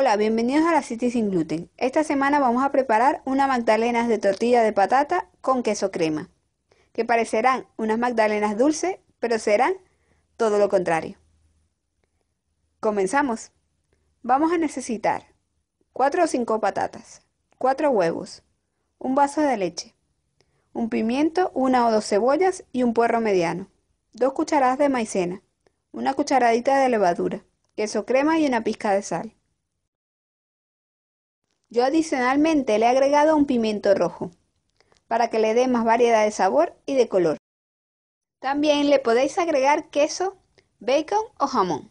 Hola, bienvenidos a la City sin gluten. Esta semana vamos a preparar unas magdalenas de tortilla de patata con queso crema, que parecerán unas magdalenas dulces, pero serán todo lo contrario. Comenzamos. Vamos a necesitar 4 o 5 patatas, 4 huevos, un vaso de leche, un pimiento, una o dos cebollas y un puerro mediano, 2 cucharadas de maicena, una cucharadita de levadura, queso crema y una pizca de sal. Yo adicionalmente le he agregado un pimiento rojo para que le dé más variedad de sabor y de color. También le podéis agregar queso, bacon o jamón.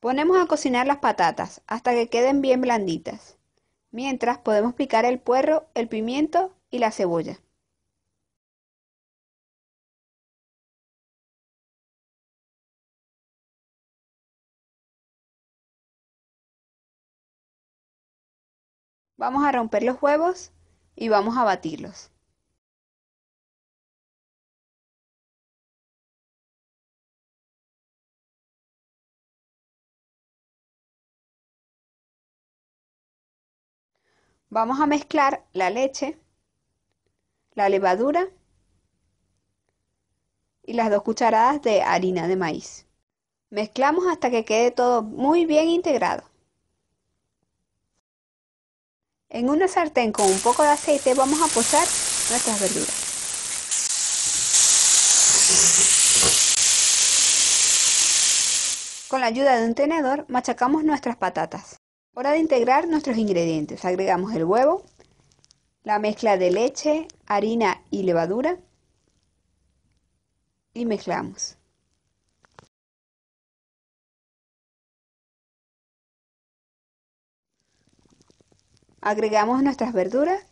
Ponemos a cocinar las patatas hasta que queden bien blanditas. Mientras podemos picar el puerro, el pimiento y la cebolla. Vamos a romper los huevos y vamos a batirlos. Vamos a mezclar la leche, la levadura y las dos cucharadas de harina de maíz. Mezclamos hasta que quede todo muy bien integrado. En una sartén con un poco de aceite vamos a posar nuestras verduras. Con la ayuda de un tenedor machacamos nuestras patatas. Hora de integrar nuestros ingredientes. Agregamos el huevo, la mezcla de leche, harina y levadura y mezclamos. Agregamos nuestras verduras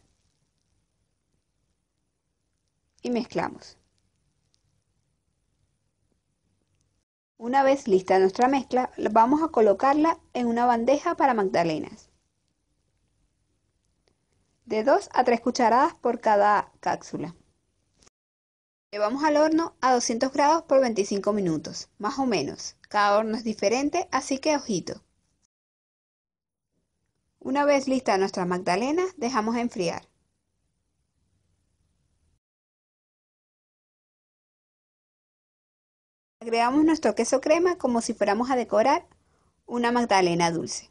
y mezclamos. Una vez lista nuestra mezcla, vamos a colocarla en una bandeja para magdalenas. De 2 a 3 cucharadas por cada cápsula. Llevamos al horno a 200 grados por 25 minutos, más o menos. Cada horno es diferente, así que ojito. Una vez lista nuestra magdalena, dejamos enfriar. Agregamos nuestro queso crema como si fuéramos a decorar una magdalena dulce.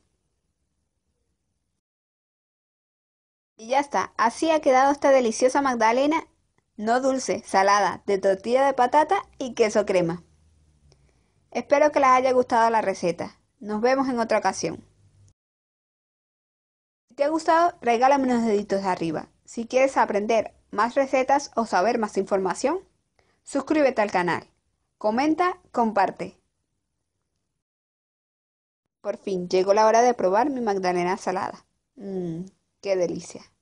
Y ya está, así ha quedado esta deliciosa magdalena, no dulce, salada, de tortilla de patata y queso crema. Espero que les haya gustado la receta. Nos vemos en otra ocasión te ha gustado, regálame unos deditos de arriba. Si quieres aprender más recetas o saber más información, suscríbete al canal. Comenta, comparte. Por fin llegó la hora de probar mi magdalena salada. Mmm, qué delicia.